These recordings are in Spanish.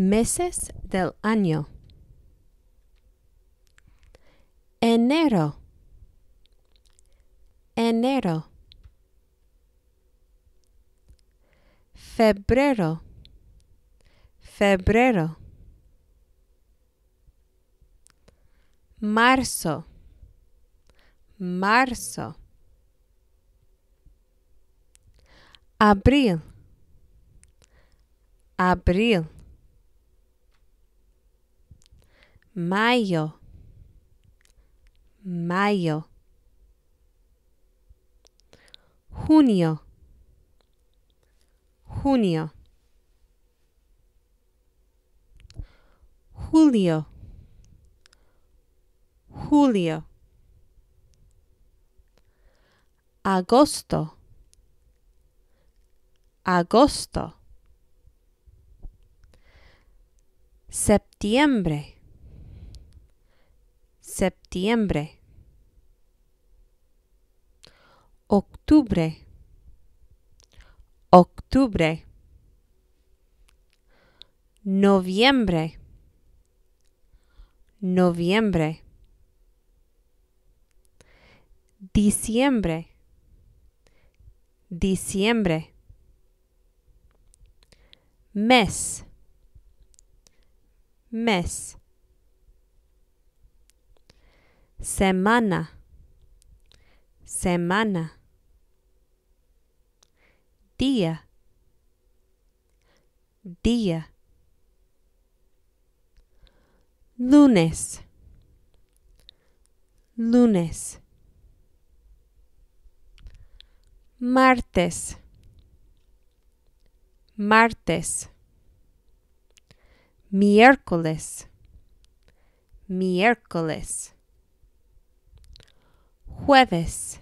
meses del año. Enero. Enero. Febrero. Febrero. Marzo. Marzo. Abril. Abril. mayo, mayo, junio, junio, julio, julio, agosto, agosto, septiembre, septiembre, octubre, octubre, noviembre, noviembre, diciembre, diciembre, mes, mes semana, semana, día, día, lunes, lunes, martes, martes, miércoles, miércoles jueves,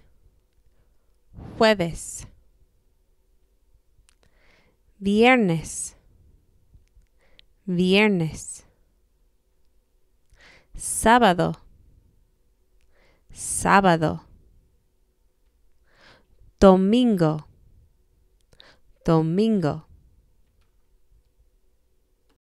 jueves, viernes, viernes, sábado, sábado, domingo, domingo.